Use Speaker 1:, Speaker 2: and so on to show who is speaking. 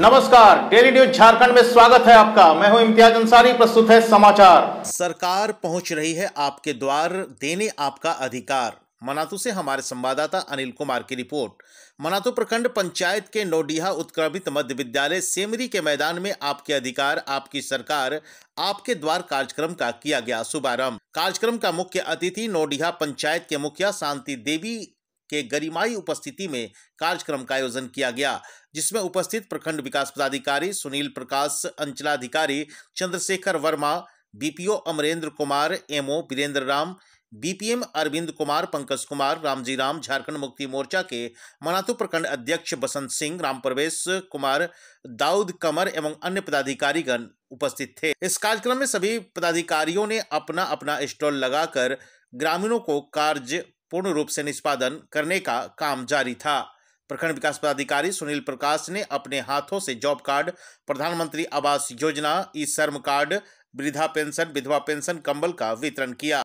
Speaker 1: नमस्कार daily news Jharkhand में स्वागत है आपका मैं हूं इम्तियाज अंसारी प्रस्तुत है समाचार सरकार पहुंच रही है आपके द्वार देने आपका अधिकार मनातू से हमारे संवाददाता अनिल कुमार की रिपोर्ट मनातू प्रखंड पंचायत के नोडीहा उत्क्रमित मध्य विद्यालय सेमरी के मैदान में आपके अधिकार आपकी सरकार आपके द्वार कार्यक्रम का किया गया शुभारंभ कार्यक्रम का मुख्य अतिथि नोडीहा पंचायत के मुखिया शांति देवी के गरिमाई उपस्थिति में कार्यक्रम का आयोजन किया गया जिसमें उपस्थित प्रखंड विकास पदाधिकारी सुनील प्रकाश अंचलाधिकारी Chandrashekhar Verma BPO Amarendra Kumar MO Virendra Ram BPM Arvind Kumar Pankaj Kumar Ramji Ram Jharkhand Mukti Morcha के मनातु प्रखंड अध्यक्ष बसंत सिंह राम प्रवेश कुमार दाऊद कमर एवं अन्य पदाधिकारीगण उपस्थित थे इस कार्यक्रम में सभी पदाधिकारियों ने अपना अपना स्टॉल लगाकर ग्रामीणों को कार्य पूर्ण रूप से निष्पादन करने का काम जारी था प्रखंड विकास पदाधिकारी सुनील प्रकाश ने अपने हाथों से जॉब कार्ड प्रधानमंत्री आवास योजना ई शर्म कार्ड वृद्धा पेंशन विधवा पेंशन कंबल का वितरण किया